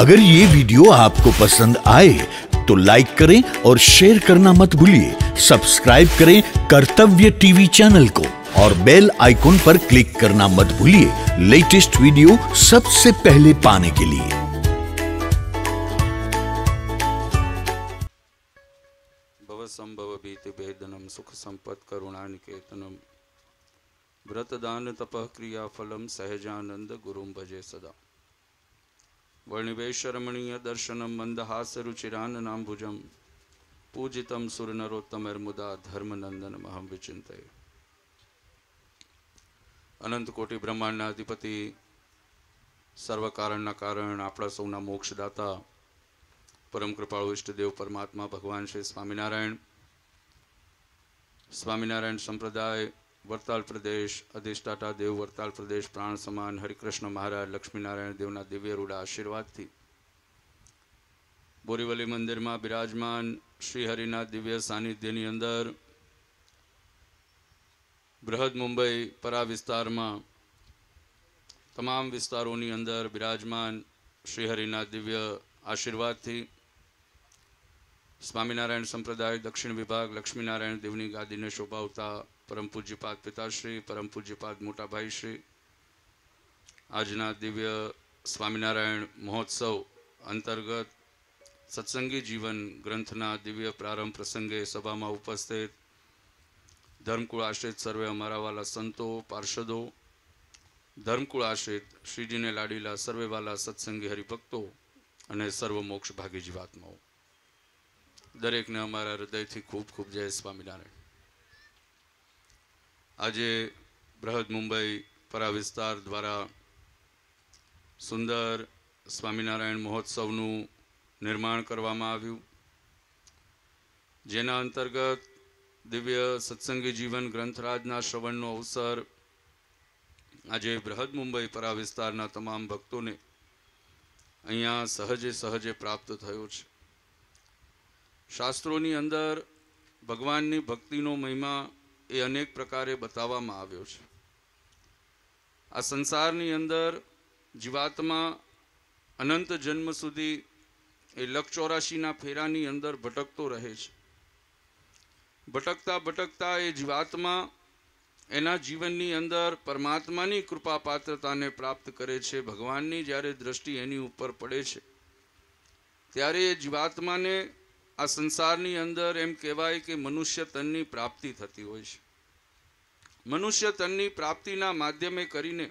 अगर ये वीडियो आपको पसंद आए तो लाइक करें और शेयर करना मत भूलिए सब्सक्राइब करें कर्तव्य टीवी चैनल को और बेल आइकॉन पर क्लिक करना मत भूलिए लेटेस्ट वीडियो सबसे पहले पाने के लिए तप क्रिया फलम सहजानंद सहजानन्दगुरुं भजे सदा વર્ણિવેશરમણીય દર્શનમ રુચિરાન મંદહાસરુચિરાનનાંભુજમ પૂજિતમ સુરનરોત્તમર્મુદા ધર્મનંદન મહમ વિચિંતય કોટી બ્રહ્માંડના અધિપતિ સર્વકારણના કારણ આપણા સૌના મોક્ષદાતા પરમ કૃપાળુ ઇષ્ટદેવ પરમાત્મા ભગવાન શ્રી સ્વામિનારાયણ સ્વામિનારાયણ સંપ્રદાય વડતાલ પ્રદેશ અધિષ્ઠાતા દેવ વડતાલ પ્રદેશ પ્રાણ સમાન હરિકૃષ્ણ મહારાજ લક્ષ્મીનારાયણ દેવના દિવ્ય રૂડા આશીર્વાદથી બોરીવલી મંદિરમાં બિરાજમાન શ્રીહરિના દિવ્ય સાનિધ્યની અંદર બૃહદ મુંબઈ પરા વિસ્તારમાં તમામ વિસ્તારોની અંદર બિરાજમાન શ્રીહરિના દિવ્ય આશીર્વાદથી સ્વામિનારાયણ સંપ્રદાય દક્ષિણ વિભાગ લક્ષ્મીનારાયણ દેવની ગાદીને શોભાવતા પરમ પૂજ્ય પાક પિતાશ્રી પરમ પૂજ્ય પાક મોટાભાઈશ્રી આજના દિવ્ય સ્વામિનારાયણ મહોત્સવ અંતર્ગત સત્સંગી જીવન ગ્રંથના દિવ્ય પ્રારંભ પ્રસંગે સભામાં ઉપસ્થિત ધર્મકુળ આશ્રિત સર્વે અમારાવાલા સંતો પાર્ષદો ધર્મકુળ આશ્રિત શ્રીજીને લાડીલા સર્વે સત્સંગી હરિભક્તો અને સર્વ મોક્ષ ભાગી જીવાત્માઓ દરેકને અમારા હૃદયથી ખૂબ ખૂબ જય સ્વામિનારાયણ આજે બૃહદ મુંબઈ પરા વિસ્તાર દ્વારા સુંદર સ્વામિનારાયણ મહોત્સવનું નિર્માણ કરવામાં આવ્યું જેના અંતર્ગત દિવ્ય સત્સંગી જીવન ગ્રંથરાજના શ્રવણનો અવસર આજે બૃહદ મુંબઈ પરા વિસ્તારના તમામ ભક્તોને અહીંયા સહજે સહજે પ્રાપ્ત થયો છે શાસ્ત્રોની અંદર ભગવાનની ભક્તિનો મહિમા એ અનેક પ્રકારે બતાવવામાં આવ્યો છે આ સંસારની અંદર જીવાત્મા અનંત જન્મ સુધી એ લખ ચોરાશીના ફેરાની અંદર ભટકતો રહે છે ભટકતા ભટકતા એ જીવાત્મા એના જીવનની અંદર પરમાત્માની કૃપા પાત્રતાને પ્રાપ્ત કરે છે ભગવાનની જ્યારે દ્રષ્ટિ એની ઉપર પડે છે ત્યારે એ જીવાત્માને આ સંસારની અંદર એમ કહેવાય કે મનુષ્ય તનની પ્રાપ્તિ થતી હોય છે મનુષ્ય તનની પ્રાપ્તિના માધ્યમે કરીને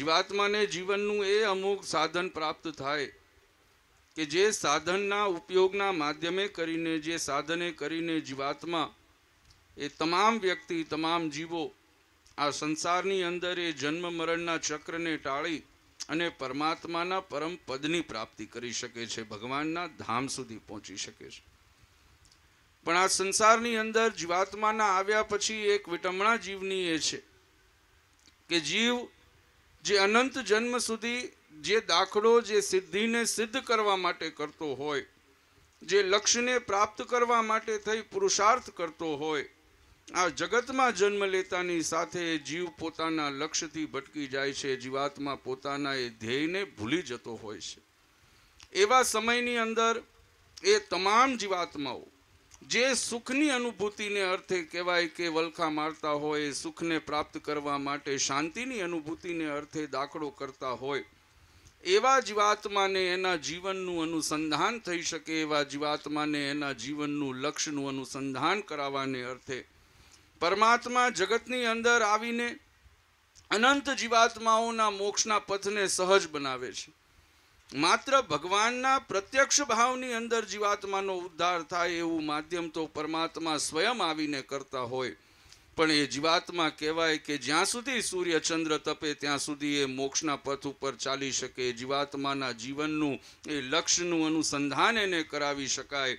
જીવાત્માને જીવનનું એ અમુક સાધન પ્રાપ્ત થાય કે જે સાધનના ઉપયોગના માધ્યમે કરીને જે સાધને કરીને જીવાત્મા એ તમામ વ્યક્તિ તમામ જીવો આ સંસારની અંદર એ જન્મ મરણના ચક્રને ટાળી અને પરમાત્માના પરમ પદની પ્રાપ્તિ કરી શકે છે ભગવાનના ધામ સુધી પહોંચી શકે છે પણ આ સંસારની અંદર જીવાત્માના આવ્યા પછી એક વિટમણા જીવની એ છે કે જીવ જે અનંત જન્મ સુધી જે દાખલો જે સિદ્ધિને સિદ્ધ કરવા માટે કરતો હોય જે લક્ષ્યને પ્રાપ્ત કરવા માટે થઈ પુરુષાર્થ કરતો હોય આ જગતમાં જન્મ લેતાની સાથે જીવ પોતાના લક્ષ્યથી ભટકી જાય છે જીવાત્મા પોતાના એ ધ્યેયને ભૂલી જતો હોય છે એવા સમયની અંદર એ તમામ જીવાત્માઓ જે સુખની અનુભૂતિને અર્થે કહેવાય કે વલખા મારતા હોય સુખને પ્રાપ્ત કરવા માટે શાંતિની અનુભૂતિને અર્થે દાખલો કરતા હોય એવા જીવાત્માને એના જીવનનું અનુસંધાન થઈ શકે એવા જીવાત્માને એના જીવનનું લક્ષ્યનું અનુસંધાન કરાવવાને અર્થે પરમાત્મા જગતની અંદર આવીને અનંત જીવાત્માઓના મોક્ષના પથને સહજ બનાવે છે માત્ર ભગવાનના પ્રત્યક્ષ ભાવની અંદર જીવાત્માનો ઉદ્ધાર થાય એવું માધ્યમ તો પરમાત્મા સ્વયં આવીને કરતા હોય પણ એ જીવાતમાં કહેવાય કે જ્યાં સુધી સૂર્ય ચંદ્ર તપે ત્યાં સુધી એ મોક્ષના પથ ઉપર ચાલી શકે જીવાત્માના જીવનનું એ લક્ષ્યનું અનુસંધાન એને કરાવી શકાય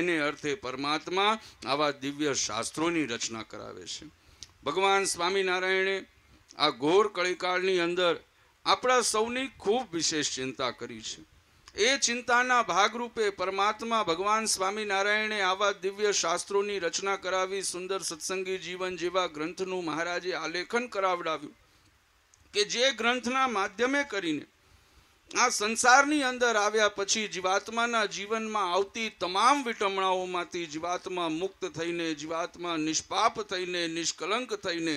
એને અર્થે પરમાત્મા આવા દિવ્ય શાસ્ત્રોની રચના કરાવે છે ભગવાન સ્વામિનારાયણે આ ઘોર કળીકાળની અંદર આપણા સૌની ખૂબ વિશેષ ચિંતા કરી છે એ ચિંતાના ભાગરૂપે પરમાત્મા ભગવાન સ્વામિનારાયણે આવા દિવ્ય શાસ્ત્રોની રચના કરાવી સુંદર સત્સંગી જીવન જેવા ગ્રંથનું મહારાજે આલેખન કરાવડાવ્યું કે જે ગ્રંથના માધ્યમે કરીને આ સંસારની અંદર આવ્યા પછી જીવાત્માના જીવનમાં આવતી તમામ વિટમણાઓમાંથી જીવાત્મા મુક્ત થઈને જીવાત્મા નિષ્પાપ થઈને નિષ્કલંક થઈને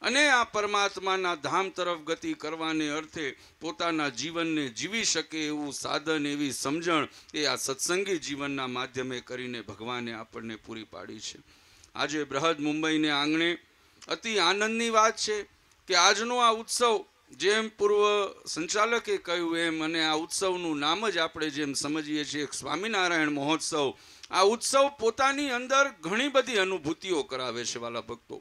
અને આ પરમાત્માના ધામ તરફ ગતિ કરવાને અર્થે પોતાના જીવનને જીવી શકે એવું સાધન એવી સમજણ એ આ સત્સંગી જીવનના માધ્યમે કરીને ભગવાને આપણને પૂરી પાડી છે આજે બૃહદ મુંબઈને આંગણે અતિ આનંદની વાત છે કે આજનો આ ઉત્સવ જેમ પૂર્વ સંચાલકે કહ્યું એમ અને આ ઉત્સવનું નામ જ આપણે જેમ સમજીએ છીએ સ્વામિનારાયણ મહોત્સવ આ ઉત્સવ પોતાની અંદર ઘણી બધી અનુભૂતિઓ કરાવે છે વાલા ભક્તો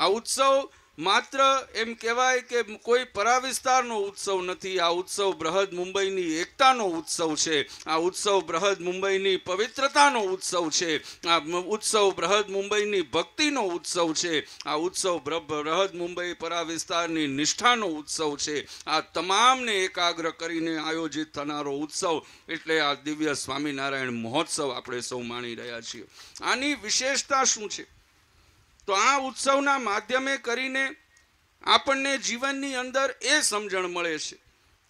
આ ઉત્સવ માત્ર એમ કહેવાય કે કોઈ પરાવિસ્તારનો ઉત્સવ નથી આ ઉત્સવ બૃહદ મુંબઈની એકતાનો ઉત્સવ છે આ ઉત્સવ બૃહદ મુંબઈની પવિત્રતાનો ઉત્સવ છે આ ઉત્સવ બૃહદ મુંબઈની ભક્તિનો ઉત્સવ છે આ ઉત્સવ બૃહદ મુંબઈ પરાવિસ્તારની નિષ્ઠાનો ઉત્સવ છે આ તમામને એકાગ્ર કરીને આયોજિત થનારો ઉત્સવ એટલે આ દિવ્ય સ્વામિનારાયણ મહોત્સવ આપણે સૌ માણી રહ્યા છીએ આની વિશેષતા શું છે તો આ ઉત્સવના માધ્યમે કરીને આપણને જીવનની અંદર એ સમજણ મળે છે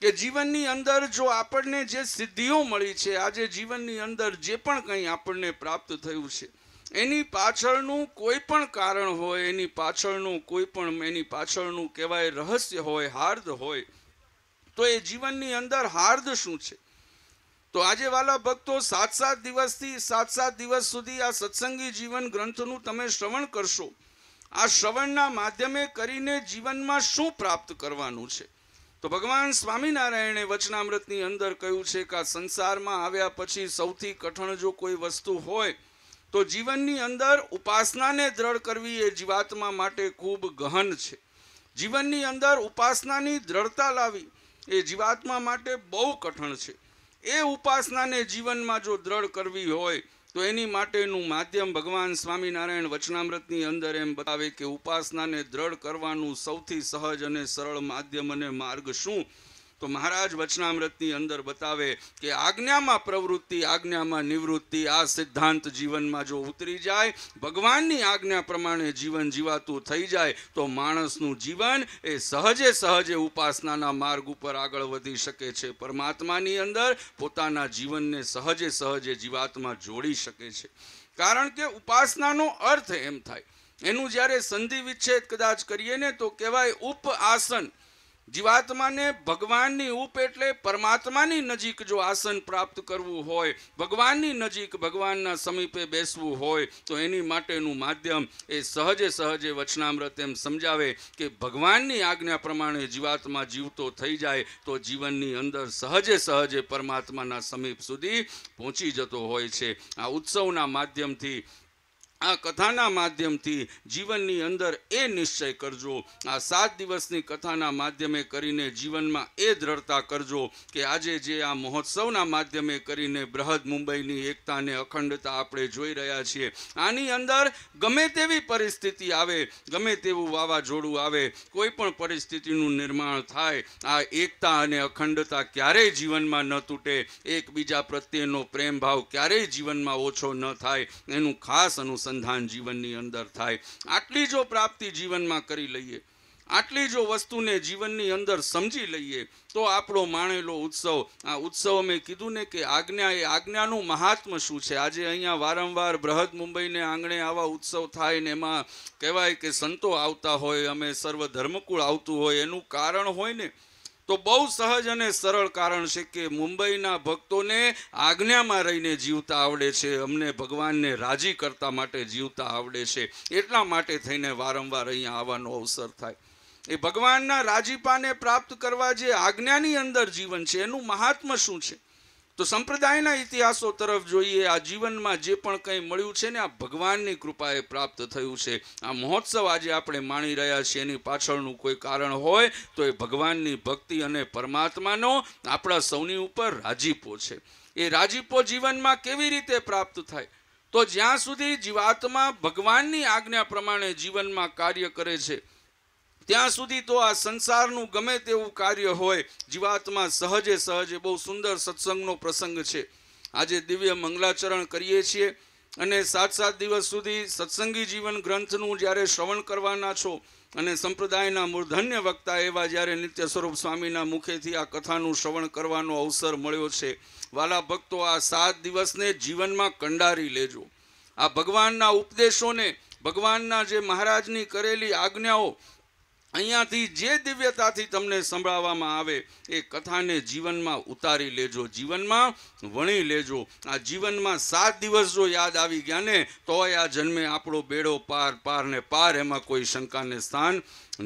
કે જીવનની અંદર જો આપણને જે સિદ્ધિઓ મળી છે આજે જીવનની અંદર જે પણ કંઈ આપણને પ્રાપ્ત થયું છે એની પાછળનું કોઈ પણ કારણ હોય એની પાછળનું કોઈ પણ એની પાછળનું કહેવાય રહસ્ય હોય હાર્દ હોય તો એ જીવનની અંદર હાર્દ શું છે તો આજે વાલા ભક્તો સાત સાત દિવસથી સાત સાત દિવસ સુધી આ સત્સંગી જીવન ગ્રંથનું તમે શ્રવણ કરશો આ શ્રવણના માધ્યમે કરીને જીવનમાં શું પ્રાપ્ત કરવાનું છે તો ભગવાન સ્વામિનારાયણે વચનામૃતની અંદર કહ્યું છે કે આ સંસારમાં આવ્યા પછી સૌથી કઠણ જો કોઈ વસ્તુ હોય તો જીવનની અંદર ઉપાસનાને દ્રઢ કરવી એ જીવાત્મા માટે ખૂબ ગહન છે જીવનની અંદર ઉપાસનાની દ્રઢતા લાવી એ જીવાત્મા માટે બહુ કઠણ છે એ ઉપાસનાને જીવનમાં જો દ્રઢ કરવી હોય તો એની માટેનું માધ્યમ ભગવાન સ્વામિનારાયણ વચનામૃતની અંદર એમ બતાવે કે ઉપાસનાને દ્રઢ કરવાનું સૌથી સહજ અને સરળ માધ્યમ અને માર્ગ શું તો મહારાજ વચનામૃતની અંદર બતાવે કે આજ્ઞામાં પ્રવૃત્તિ આજ્ઞામાં નિવૃત્તિ આ સિદ્ધાંત જીવનમાં જો ઉતરી જાય ભગવાનની આજ્ઞા પ્રમાણે જીવન જીવાતું થઈ જાય તો માણસનું જીવન એ સહજે સહજે ઉપાસનાના માર્ગ ઉપર આગળ વધી શકે છે પરમાત્માની અંદર પોતાના જીવનને સહજે સહજે જીવાતમાં જોડી શકે છે કારણ કે ઉપાસનાનો અર્થ એમ થાય એનું જ્યારે સંધિ વિચ્છેદ કદાચ કરીએ ને તો કહેવાય ઉપ આસન જીવાત્માને ભગવાનની ઉપ એટલે પરમાત્માની નજીક જો આસન પ્રાપ્ત કરવું હોય ભગવાનની નજીક ભગવાનના સમીપે બેસવું હોય તો એની માટેનું માધ્યમ એ સહજે સહજે વચનામ્રત એમ સમજાવે કે ભગવાનની આજ્ઞા પ્રમાણે જીવાત્મા જીવતો થઈ જાય તો જીવનની અંદર સહજે સહજે પરમાત્માના સમીપ સુધી પહોંચી જતો હોય છે આ ઉત્સવના માધ્યમથી આ કથાના માધ્યમથી જીવનની અંદર એ નિશ્ચય કરજો આ સાત દિવસની કથાના માધ્યમે કરીને જીવનમાં એ દ્રઢતા કરજો કે આજે જે આ મહોત્સવના માધ્યમે કરીને બૃહદ મુંબઈની એકતાને અખંડતા આપણે જોઈ રહ્યા છીએ આની અંદર ગમે તેવી પરિસ્થિતિ આવે ગમે તેવું વાવાઝોડું આવે કોઈ પણ પરિસ્થિતિનું નિર્માણ થાય આ એકતા અને અખંડતા ક્યારેય જીવનમાં ન તૂટે એકબીજા પ્રત્યેનો પ્રેમભાવ ક્યારેય જીવનમાં ઓછો ન થાય એનું ખાસ અનુસંધાન અનુસંધાન જીવનની અંદર થાય આટલી જો પ્રાપ્તિ જીવનમાં કરી લઈએ આટલી જો વસ્તુને જીવનની અંદર સમજી લઈએ તો આપણો માણેલો ઉત્સવ આ ઉત્સવ મેં કીધું ને કે આજ્ઞા એ આજ્ઞાનું મહાત્મ શું છે આજે અહીંયા વારંવાર બૃહદ મુંબઈને આંગણે આવા ઉત્સવ થાય ને એમાં કહેવાય કે સંતો આવતા હોય અમે સર્વ ધર્મકુળ આવતું હોય એનું કારણ હોય ને તો બહુ સહજ અને સરળ કારણ છે કે મુંબઈના ભક્તોને આજ્ઞામાં રહીને જીવતા આવડે છે અમને ભગવાનને રાજી કરતા માટે જીવતા આવડે છે એટલા માટે થઈને વારંવાર અહીંયા આવવાનો અવસર થાય એ ભગવાનના રાજીપાને પ્રાપ્ત કરવા જે આજ્ઞાની અંદર જીવન છે એનું મહાત્મ શું છે તો સંપ્રદાયના ઇતિહાસો તરફ જોઈએ આ જીવનમાં જે પણ કંઈ મળ્યું છે ને આ ભગવાનની કૃપાએ પ્રાપ્ત થયું છે આ મહોત્સવ આજે આપણે માણી રહ્યા છીએ એની પાછળનું કોઈ કારણ હોય તો એ ભગવાનની ભક્તિ અને પરમાત્માનો આપણા સૌની ઉપર રાજીપો છે એ રાજીપો જીવનમાં કેવી રીતે પ્રાપ્ત થાય તો જ્યાં સુધી જીવાત્મા ભગવાનની આજ્ઞા પ્રમાણે જીવનમાં કાર્ય કરે છે ત્યાં સુધી તો આ સંસારનું ગમે તેવું કાર્ય હોય જીવાતમાં સહજે સહજે બહુ સુંદર સત્સંગનો પ્રસંગ છે આજે દિવ્ય મંગલાચરણ કરીએ છીએ અને સાત સાત દિવસ સુધી સત્સંગી જીવન ગ્રંથનું જ્યારે શ્રવણ કરવાના છો અને સંપ્રદાયના મૂર્ધન્ય વક્તા એવા જ્યારે નિત્ય સ્વરૂપ સ્વામીના મુખેથી આ કથાનું શ્રવણ કરવાનો અવસર મળ્યો છે વાલા ભક્તો આ સાત દિવસને જીવનમાં કંડારી લેજો આ ભગવાનના ઉપદેશોને ભગવાનના જે મહારાજની કરેલી આજ્ઞાઓ અહીંયાથી જે દિવ્યતાથી તમને સંભળાવવામાં આવે એ કથાને જીવનમાં ઉતારી લેજો જીવનમાં વણી લેજો આ જીવનમાં સાત દિવસ જો યાદ આવી ગયા ને તોય આ જન્મે આપણો બેડો પાર પાર ને પાર એમાં કોઈ શંકાને સ્થાન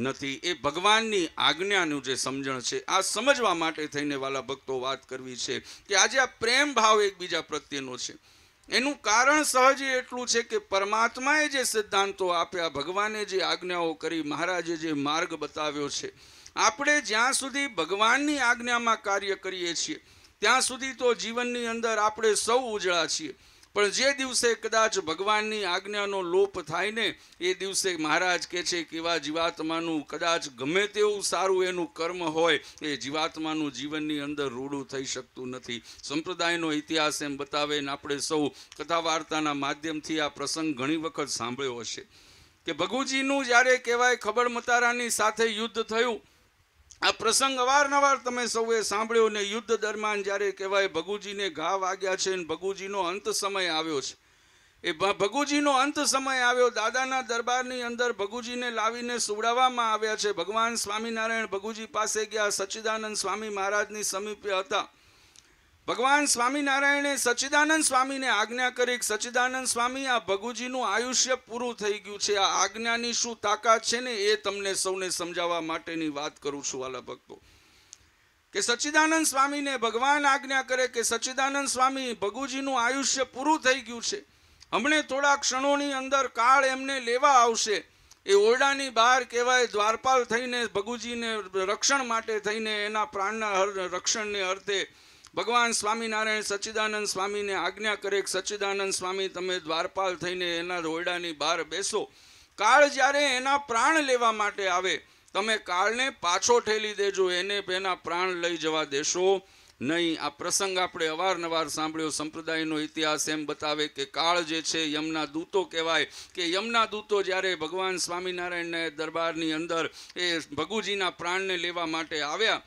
નથી એ ભગવાનની આજ્ઞાનું જે સમજણ છે આ સમજવા માટે થઈને વાલા ભક્તો વાત કરવી છે કે આજે આ પ્રેમ ભાવ એકબીજા પ્રત્યેનો છે એનું કારણ સહજ એટલું છે કે પરમાત્માએ જે સિદ્ધાંતો આપ્યા ભગવાને જે આજ્ઞાઓ કરી મહારાજે જે માર્ગ બતાવ્યો છે આપણે જ્યાં સુધી ભગવાનની આજ્ઞામાં કાર્ય કરીએ છીએ ત્યાં સુધી તો જીવનની અંદર આપણે સૌ ઉજળા છીએ પણ જે દિવસે કદાચ ભગવાનની આજ્ઞાનો લોપ થાય ને એ દિવસે મહારાજ કે છે કેવા જીવાત્માનું કદાચ ગમે તેવું સારું એનું કર્મ હોય એ જીવાત્માનું જીવનની અંદર રૂડું થઈ શકતું નથી સંપ્રદાયનો ઇતિહાસ એમ બતાવે ને આપણે સૌ કથા વાર્તાના માધ્યમથી આ પ્રસંગ ઘણી વખત સાંભળ્યો હશે કે ભગુજીનું જ્યારે કહેવાય ખબર મતારાની સાથે યુદ્ધ થયું આ પ્રસંગ અવારનવાર તમે સૌએ સાંભળ્યો ને યુદ્ધ દરમિયાન જ્યારે કહેવાય ભગુજીને ઘા વાગ્યા છે ને ભગુજીનો અંત સમય આવ્યો છે એ ભગુજીનો અંત સમય આવ્યો દાદાના દરબારની અંદર ભગુજીને લાવીને સુવડાવવામાં આવ્યા છે ભગવાન સ્વામિનારાયણ ભગુજી પાસે ગયા સચ્ચિદાનંદ સ્વામી મહારાજની સમીપે હતા ભગવાન સ્વામિનારાયણે સચિદાનંદ સ્વામીને આજ્ઞા કરી સચ્ચિદાનંદ સ્વામી આ ભગુજીનું આયુષ્ય પૂરું થઈ ગયું છે આ આજ્ઞાની શું તાકાત છે ને એ તમને સૌને સમજાવવા માટેની વાત કરું છું વાલા ભક્તો કે સચ્ચિદાનંદ સ્વામીને ભગવાન આજ્ઞા કરે કે સચ્ચિદાનંદ સ્વામી ભગુજીનું આયુષ્ય પૂરું થઈ ગયું છે હમણે થોડા ક્ષણોની અંદર કાળ એમને લેવા આવશે એ ઓરડાની બહાર કહેવાય દ્વારપાલ થઈને ભગુજીને રક્ષણ માટે થઈને એના પ્રાણના રક્ષણને અર્થે ભગવાન સ્વામિનારાયણ સચ્ચિદાનંદ સ્વામીને આજ્ઞા કરે સચ્ચિદાનંદ સ્વામી તમે દ્વારપાલ થઈને એના રોયડાની બહાર બેસો કાળ જ્યારે એના પ્રાણ લેવા માટે આવે તમે કાળને પાછો ઠેલી દેજો એને એના પ્રાણ લઈ જવા દેશો નહીં આ પ્રસંગ આપણે અવારનવાર સાંભળ્યો સંપ્રદાયનો ઇતિહાસ એમ બતાવે કે કાળ જે છે યમના દૂતો કહેવાય કે યમના દૂતો જ્યારે ભગવાન સ્વામિનારાયણના દરબારની અંદર એ ભગુજીના પ્રાણને લેવા માટે આવ્યા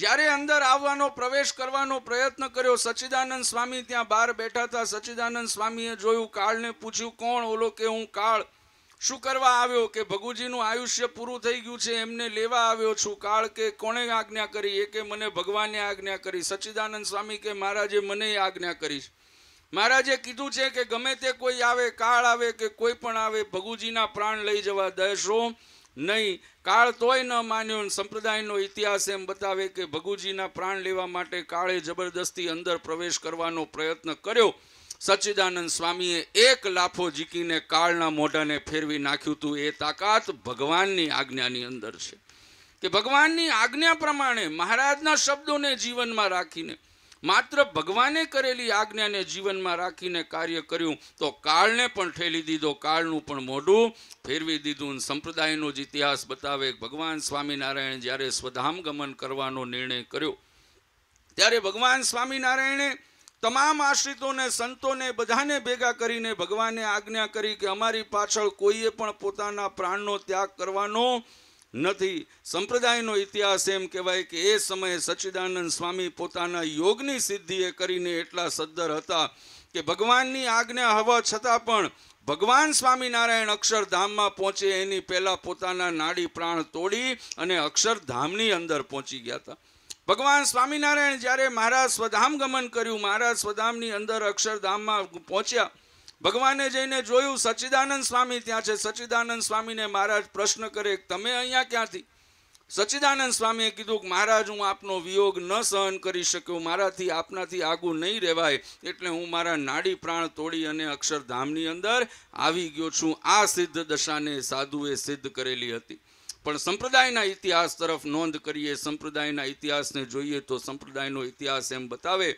જ્યારે અંદર આવવાનો પ્રવેશ કરવાનો પ્રયત્ન કર્યો સચ્ચિદાનંદ સ્વામી ત્યાં બહાર બેઠા હતા સચ્ચિદાનંદ સ્વામીએ જોયું કાળને પૂછ્યું કોણ ઓલો કે હું કાળ શું કરવા આવ્યો કે ભગુજીનું આયુષ્ય પૂરું થઈ ગયું છે એમને લેવા આવ્યો છું કાળ કે કોણે આજ્ઞા કરી એ કે મને ભગવાને આજ્ઞા કરી સચિદાનંદ સ્વામી કે મહારાજે મને આજ્ઞા કરી મહારાજે કીધું છે કે ગમે તે કોઈ આવે કાળ આવે કે કોઈ પણ આવે ભગુજીના પ્રાણ લઈ જવા દહેશો નહીં કાળ તોય ન માન્યો સંપ્રદાયનો ઇતિહાસ એમ બતાવે કે ભગુજીના પ્રાણ લેવા માટે કાળે જબરદસ્તી અંદર પ્રવેશ કરવાનો પ્રયત્ન કર્યો સચ્ચિદાનંદ સ્વામીએ એક લાફો જીકીને કાળના મોઢાને ફેરવી નાખ્યું હતું એ તાકાત ભગવાનની આજ્ઞાની અંદર છે કે ભગવાનની આજ્ઞા પ્રમાણે મહારાજના શબ્દોને જીવનમાં રાખીને માત્ર ભગવાને કરેલી આજ્ઞાને જીવનમાં રાખીને કાર્ય કર્યું તો કાળને પણ ઠેલી દીધો કાળનું પણ મોઢું ફેરવી દીધું સંપ્રદાયનો જ ઇતિહાસ બતાવે ભગવાન સ્વામિનારાયણ જ્યારે સ્વધામ ગમન કરવાનો નિર્ણય કર્યો ત્યારે ભગવાન સ્વામિનારાયણે તમામ આશ્રિતોને સંતોને બધાને ભેગા કરીને ભગવાને આજ્ઞા કરી કે અમારી પાછળ કોઈએ પણ પોતાના પ્રાણનો ત્યાગ કરવાનો નથી સંપ્રદાયનો ઇતિહાસ એમ કહેવાય કે એ સમયે સચ્ચિદાનંદ સ્વામી પોતાના યોગની સિદ્ધિએ કરીને એટલા સદ્ધર હતા કે ભગવાનની આજ્ઞા હવા છતાં પણ ભગવાન સ્વામિનારાયણ અક્ષરધામમાં પહોંચે એની પહેલાં પોતાના નાડી પ્રાણ તોડી અને અક્ષરધામની અંદર પહોંચી ગયા હતા ભગવાન સ્વામિનારાયણ જ્યારે મહારાજ સ્વધામ ગમન કર્યું મહારાજ સ્વધામની અંદર અક્ષરધામમાં પહોંચ્યા ભગવાને જઈને જોયું સચિદાનંદ સ્વામી ત્યાં છે સચ્ચિદાનંદ સ્વામીને મહારાજ પ્રશ્ન કરે તમે અહીંયા ક્યાંથી સચિદાનંદ સ્વામીએ કીધું કે મહારાજ હું આપનો વિયોગ ન સહન કરી શક્યો મારાથી આપનાથી આગું નહીં રહેવાય એટલે હું મારા નાડી પ્રાણ તોડી અને અક્ષરધામની અંદર આવી ગયો છું આ સિદ્ધ દશાને સાધુએ સિદ્ધ કરેલી હતી પણ સંપ્રદાયના ઇતિહાસ તરફ નોંધ કરીએ સંપ્રદાયના ઇતિહાસને જોઈએ તો સંપ્રદાયનો ઇતિહાસ એમ બતાવે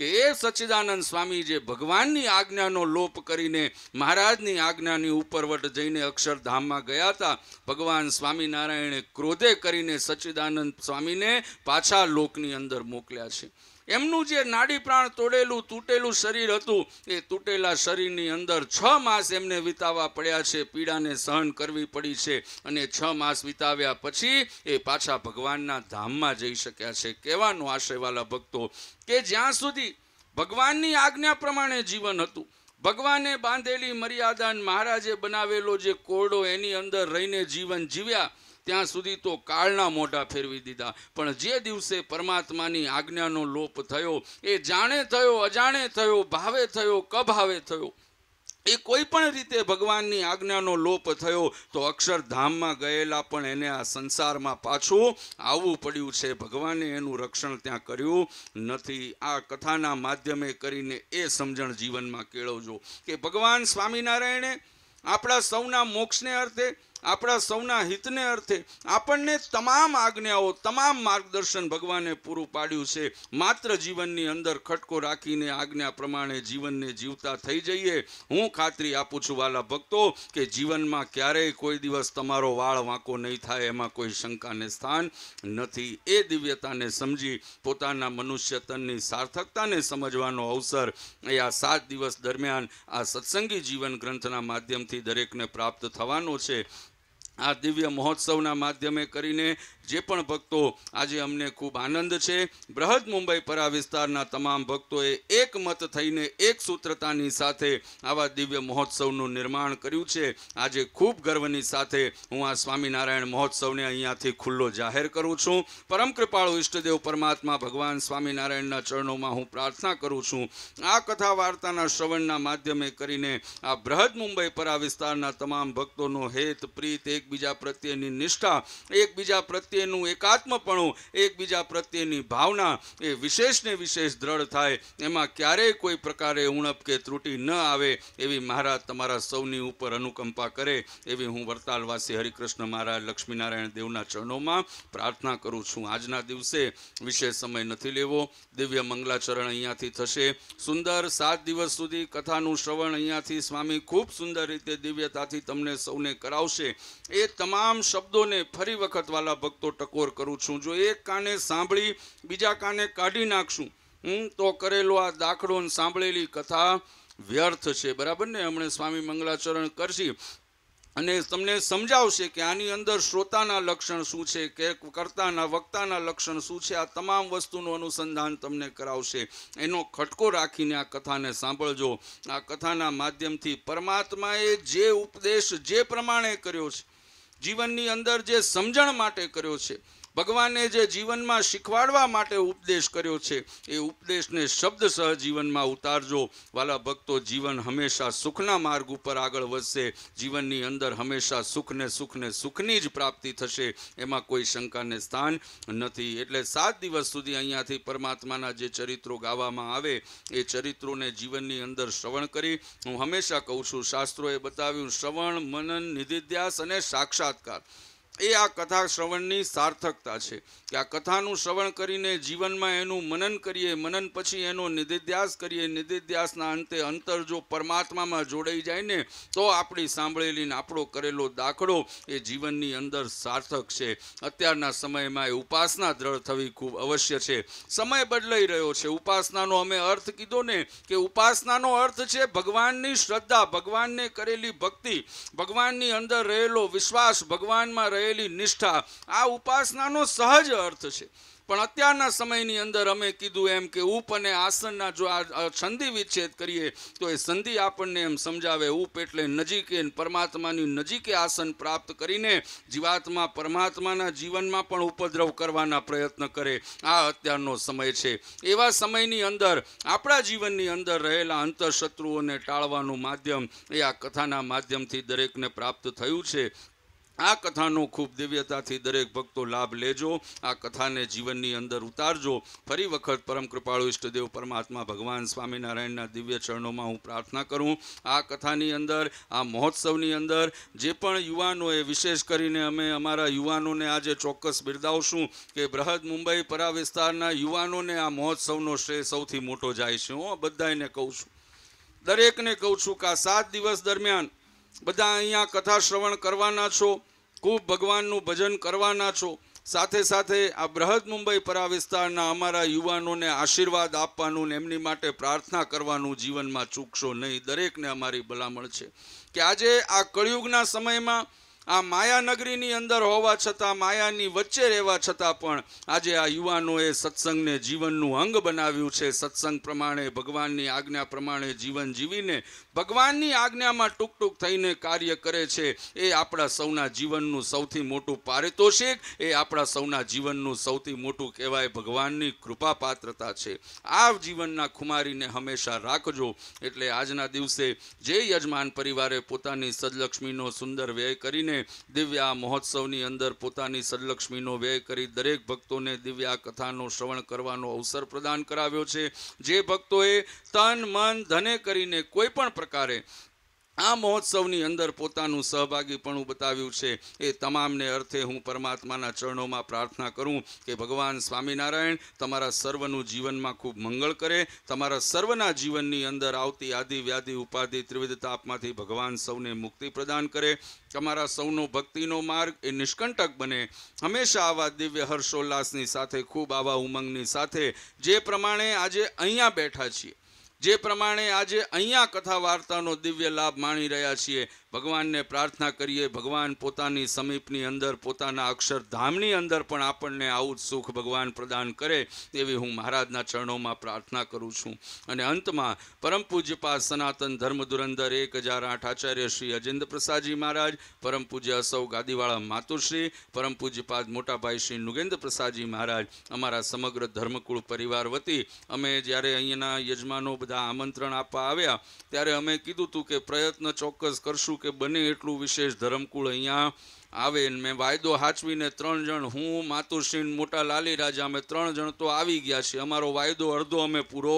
કે એ સચ્ચિદાનંદ સ્વામી જે ભગવાનની આજ્ઞાનો લોપ કરીને મહારાજની આજ્ઞાની ઉપરવટ જઈને અક્ષરધામમાં ગયા હતા ભગવાન સ્વામિનારાયણે ક્રોધે કરીને સચ્ચિદાનંદ સ્વામીને પાછા લોકની અંદર મોકલ્યા છે એમનું જે નાડી પ્રાણ તોડેલું તૂટેલું શરીર હતું એ તૂટેલા શરીરની અંદર છ માસ એમને વિતાવવા પડ્યા છે પીડાને સહન કરવી પડી છે અને છ માસ વિતાવ્યા પછી એ પાછા ભગવાનના ધામમાં જઈ શક્યા છે કહેવાનો આશયવાલા ભક્તો કે જ્યાં સુધી ભગવાનની આજ્ઞા પ્રમાણે જીવન હતું ભગવાને બાંધેલી મર્યાદાન મહારાજે બનાવેલો જે કોરડો એની અંદર રહીને જીવન જીવ્યા ત્યાં સુધી તો કાળના મોઢા ફેરવી દીધા પણ જે દિવસે પરમાત્માની આજ્ઞાનો લોપ થયો એ જાણે થયો અજાણે થયો ભાવે થયો કભાવે થયો એ કોઈ પણ રીતે ભગવાનની આજ્ઞાનો લોપ થયો તો અક્ષરધામમાં ગયેલા પણ એને આ સંસારમાં પાછું આવવું પડ્યું છે ભગવાને એનું રક્ષણ ત્યાં કર્યું નથી આ કથાના માધ્યમે કરીને એ સમજણ જીવનમાં કેળવજો કે ભગવાન સ્વામિનારાયણે આપણા સૌના મોક્ષને અર્થે આપણા સૌના હિતને અર્થે આપણને તમામ આજ્ઞાઓ તમામ માર્ગદર્શન ભગવાને પૂરું પાડ્યું છે માત્ર જીવનની અંદર ખટકો રાખીને આજ્ઞા પ્રમાણે જીવનને જીવતા થઈ જઈએ હું ખાતરી આપું છું વાલા ભક્તો કે જીવનમાં ક્યારેય કોઈ દિવસ તમારો વાળ વાંકો નહીં થાય એમાં કોઈ શંકાને સ્થાન નથી એ દિવ્યતાને સમજી પોતાના મનુષ્ય તનની સાર્થકતાને સમજવાનો અવસર એ આ સાત દિવસ દરમિયાન આ સત્સંગી જીવન ગ્રંથના માધ્યમથી દરેકને પ્રાપ્ત થવાનો છે આ દિવ્ય મહોત્સવના માધ્યમે કરીને જે પણ ભક્તો આજે અમને ખૂબ આનંદ છે બૃહદ મુંબઈ પરા વિસ્તારના તમામ ભક્તોએ એક મત થઈને એક સૂત્રતાની સાથે આવા દિવ્ય મહોત્સવનું નિર્માણ કર્યું છે આજે ખૂબ ગર્વની સાથે હું આ સ્વામિનારાયણ મહોત્સવને અહીંયાથી ખુલ્લો જાહેર કરું છું પરમ કૃપાળુ ઈષ્ટદેવ પરમાત્મા ભગવાન સ્વામિનારાયણના ચરણોમાં હું પ્રાર્થના કરું છું આ કથા વાર્તાના શ્રવણના માધ્યમે કરીને આ બૃહદ મુંબઈ પરા વિસ્તારના તમામ ભક્તોનો હેત પ્રીત એક એકબીજા પ્રત્યેની નિષ્ઠા એકબીજા પ્રત્યેનું એકાત્મપણું એકબીજા પ્રત્યેની ભાવના એ વિશેષને વિશેષ દ્રઢ થાય એમાં ક્યારેય કોઈ પ્રકારે ઉણપ કે ત્રુટી ન આવે એવી મહારાજ તમારા સૌની ઉપર અનુકંપા કરે એવી હું વડતાલવાસી હરિકૃષ્ણ મહારાજ લક્ષ્મીનારાયણ દેવના ચરણોમાં પ્રાર્થના કરું છું આજના દિવસે વિશેષ સમય નથી લેવો દિવ્ય મંગલાચરણ અહીંયાથી થશે સુંદર સાત દિવસ સુધી કથાનું શ્રવણ અહીંયાથી સ્વામી ખૂબ સુંદર રીતે દિવ્યતાથી તમને સૌને કરાવશે એ એ તમામ શબ્દોને ફરી વખત વાલા ભક્તો ટકોર કરું છું જો એક કાને સાંભળી બીજા કાને કાઢી નાખશું હું તો કરેલો આ દાખલો સાંભળેલી કથા વ્યર્થ છે બરાબર ને હમણે સ્વામી મંગલાચરણ કરશી અને તમને સમજાવશે કે આની અંદર શ્રોતાના લક્ષણ શું છે કે કરતાના વક્તાના લક્ષણ શું છે આ તમામ વસ્તુનું અનુસંધાન તમને કરાવશે એનો ખટકો રાખીને આ કથાને સાંભળજો આ કથાના માધ્યમથી પરમાત્માએ જે ઉપદેશ જે પ્રમાણે કર્યો છે જીવનની અંદર જે સમજણ માટે કર્યો છે ભગવાને જે જીવનમાં શીખવાડવા માટે ઉપદેશ કર્યો છે એ ઉપદેશને શબ્દ સહ જીવનમાં ઉતારજો વાલા ભક્તો જીવન હંમેશા સુખના માર્ગ ઉપર આગળ વધશે જીવનની અંદર હંમેશા સુખને સુખને સુખની જ પ્રાપ્તિ થશે એમાં કોઈ શંકાને સ્થાન નથી એટલે સાત દિવસ સુધી અહીંયાથી પરમાત્માના જે ચરિત્રો ગાવામાં આવે એ ચરિત્રોને જીવનની અંદર શ્રવણ કરી હું હંમેશા કહું છું શાસ્ત્રોએ બતાવ્યું શ્રવણ મનન નિધિધ્યાસ અને સાક્ષાત્કાર એ આ કથા શ્રવણની સાર્થકતા છે કે આ કથાનું શ્રવણ કરીને જીવનમાં એનું મનન કરીએ મનન પછી એનો નિધિધ્યાસ કરીએ નિધિધ્યાસના અંતે અંતર જો પરમાત્મામાં જોડાઈ જાય ને તો આપણી સાંભળેલી ને આપણો કરેલો દાખલો એ જીવનની અંદર સાર્થક છે અત્યારના સમયમાં એ ઉપાસના દ્રઢ થવી ખૂબ અવશ્ય છે સમય બદલાઈ રહ્યો છે ઉપાસનાનો અમે અર્થ કીધો ને કે ઉપાસનાનો અર્થ છે ભગવાનની શ્રદ્ધા ભગવાનને કરેલી ભક્તિ ભગવાનની અંદર રહેલો વિશ્વાસ ભગવાનમાં રહેલો રહેલી નિષ્ઠા આ ઉપાસનાનો સહજ અર્થ છે પણ અત્યારના સમયની અંદર અમે કીધું એમ કે ઉપ અને આસનના જો આ સંધિ વિચ્છેદ કરીએ તો એ સંધિ આપણને એમ સમજાવે ઉપ એટલે નજીકે પરમાત્માની નજીકે આસન પ્રાપ્ત કરીને જીવાત્મા પરમાત્માના જીવનમાં પણ ઉપદ્રવ કરવાના પ્રયત્ન કરે આ અત્યારનો સમય છે એવા સમયની અંદર આપણા જીવનની અંદર રહેલા અંતરશત્રુઓને ટાળવાનું માધ્યમ એ આ કથાના માધ્યમથી દરેકને પ્રાપ્ત થયું છે આ કથાનો ખૂબ દિવ્યતાથી દરેક ભક્તો લાભ લેજો આ કથાને જીવનની અંદર ઉતારજો ફરી વખત પરમ કૃપાળુ ઈષ્ટદેવ પરમાત્મા ભગવાન સ્વામિનારાયણના દિવ્ય ચરણોમાં હું પ્રાર્થના કરું આ કથાની અંદર આ મહોત્સવની અંદર જે પણ યુવાનોએ વિશેષ કરીને અમે અમારા યુવાનોને આજે ચોક્કસ બિરદાવશું કે બૃહદ મુંબઈ પરા વિસ્તારના યુવાનોને આ મહોત્સવનો શ્રેય સૌથી મોટો જાય છે હું બધાને કહું છું દરેકને કહું છું કે આ સાત દિવસ દરમિયાન બધા અહીંયા કથા શ્રવણ કરવાના છો ખૂબ ભગવાનનું ભજન કરવાના છો સાથે સાથે આ બૃહદ મુંબઈ પરા વિસ્તારના અમારા યુવાનોને આશીર્વાદ આપવાનું ને એમની માટે પ્રાર્થના કરવાનું જીવનમાં ચૂકશો નહીં દરેકને અમારી ભલામણ છે કે આજે આ કળિયુગના સમયમાં આ માયાનગરીની અંદર હોવા છતાં માયાની વચ્ચે રહેવા છતાં પણ આજે આ યુવાનોએ સત્સંગને જીવનનું અંગ બનાવ્યું છે સત્સંગ પ્રમાણે ભગવાનની આજ્ઞા પ્રમાણે જીવન જીવીને ભગવાનની આજ્ઞામાં ટૂંક ટૂંક થઈને કાર્ય કરે છે એ આપણા સૌના જીવનનું સૌથી મોટું પારિતોષિક એ આપણા સૌના જીવનનું સૌથી મોટું કહેવાય ભગવાનની કૃપા પાત્રતા છે આ જીવનના ખુમારીને હંમેશા રાખજો એટલે આજના દિવસે જે યજમાન પરિવારે પોતાની સદલક્ષ્મીનો સુંદર વ્યય કરીને ભક્તોને દિવ્યા મહોત્સવની અંદર પોતાની સદલક્ષ્મીનો વ્યય કરી દરેક ભક્તોને દિવ્યા કથાનો શ્રવણ કરવાનો અવસર પ્રદાન કરાવ્યો છે જે ભક્તોએ તન મન ધને કરીને કોઈ પણ પ્રકારે આ મહોત્સવની અંદર પોતાનું સહભાગીપણું બતાવ્યું છે એ તમામને અર્થે હું પરમાત્માના ચરણોમાં પ્રાર્થના કરું કે ભગવાન સ્વામિનારાયણ તમારા સર્વનું જીવનમાં ખૂબ મંગળ કરે તમારા સર્વના જીવનની અંદર આવતી આદિ વ્યાધિ ઉપાધિ ત્રિવિધ તાપમાંથી ભગવાન સૌને મુક્તિ પ્રદાન કરે તમારા સૌનો ભક્તિનો માર્ગ એ નિષ્કંટક બને હંમેશા આવા દિવ્ય હર્ષોલ્લાસની સાથે ખૂબ આવા ઉમંગની સાથે જે પ્રમાણે આજે અહીંયા બેઠા છીએ જે પ્રમાણે આજે અહીંયા કથા વાર્તાનો દિવ્ય લાભ માણી રહ્યા છીએ ભગવાનને પ્રાર્થના કરીએ ભગવાન પોતાની સમીપની અંદર પોતાના અક્ષરધામની અંદર પણ આપણને આવું જ સુખ ભગવાન પ્રદાન કરે એવી હું મહારાજના ચરણોમાં પ્રાર્થના કરું છું અને અંતમાં પરમ પૂજ્યપા સનાતન ધર્મ ધુરંદર એક હજાર આઠ આચાર્ય શ્રી અજેન્દ્ર પ્રસાદજી મહારાજ પરમ પૂજ્ય અસૌ ગાદીવાળા માતુશ્રી પરમ પૂજ્યપાદ મોટાભાઈ શ્રી નુગેન્દ્ર પ્રસાદજી મહારાજ અમારા સમગ્ર ધર્મકુળ પરિવાર વતી અમે જ્યારે અહીંયાના યજમાનો બધા આમંત્રણ આપવા આવ્યા ત્યારે અમે કીધું હતું કે પ્રયત્ન ચોક્કસ કરશું કે બને એટલું વિશેષ ધરમકુળ અહીંયા આવે ને મેં વાયદો હાચવીને ત્રણ જણ હું માતુરસિંહ મોટા લાલી રાજા અમે ત્રણ જણ તો આવી ગયા છે અમારો વાયદો અડધો અમે પૂરો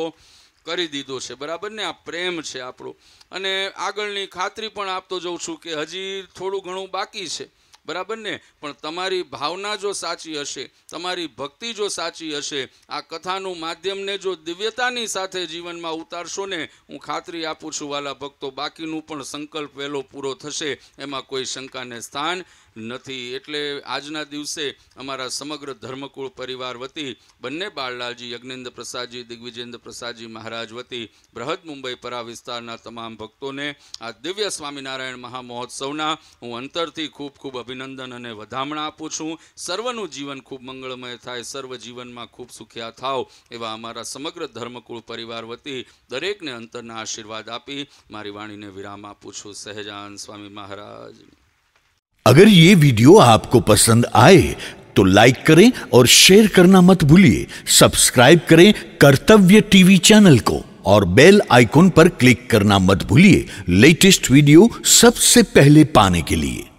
કરી દીધો છે બરાબર ને આ પ્રેમ છે આપણો અને આગળની ખાતરી પણ આપતો જઉં છું કે હજી થોડું ઘણું બાકી છે બરાબર ને પણ તમારી ભાવના જો સાચી હશે તમારી ભક્તિ જો સાચી હશે આ કથાનું માધ્યમને જો દિવ્યતાની સાથે જીવનમાં ઉતારશો ને હું ખાતરી આપું છું વાલા ભક્તો બાકીનું પણ સંકલ્પ વહેલો પૂરો થશે એમાં કોઈ શંકાને સ્થાન નથી એટલે આજના દિવસે અમારા સમગ્ર ધર્મકુળ પરિવાર વતી બંને બાળલાજી યજ્ઞેન્દ્ર પ્રસાદજી દિગ્વિજેન્દ્ર પ્રસાદજી મહારાજ વતી બૃહદ મુંબઈ પરા વિસ્તારના તમામ ભક્તોને આ દિવ્ય સ્વામિનારાયણ મહામહોત્સવના હું અંતરથી ખૂબ ખૂબ અભિનંદન અને વધામણા આપું છું સર્વનું જીવન ખૂબ મંગળમય થાય સર્વ જીવનમાં ખૂબ સુખ્યા થાવ એવા અમારા સમગ્ર ધર્મકુળ પરિવાર વતી દરેકને અંતરના આશીર્વાદ આપી મારી વાણીને વિરામ આપું છું સહેજાન સ્વામી મહારાજ अगर ये वीडियो आपको पसंद आए तो लाइक करें और शेयर करना मत भूलिए सब्सक्राइब करें कर्तव्य टीवी चैनल को और बेल आइकॉन पर क्लिक करना मत भूलिए लेटेस्ट वीडियो सबसे पहले पाने के लिए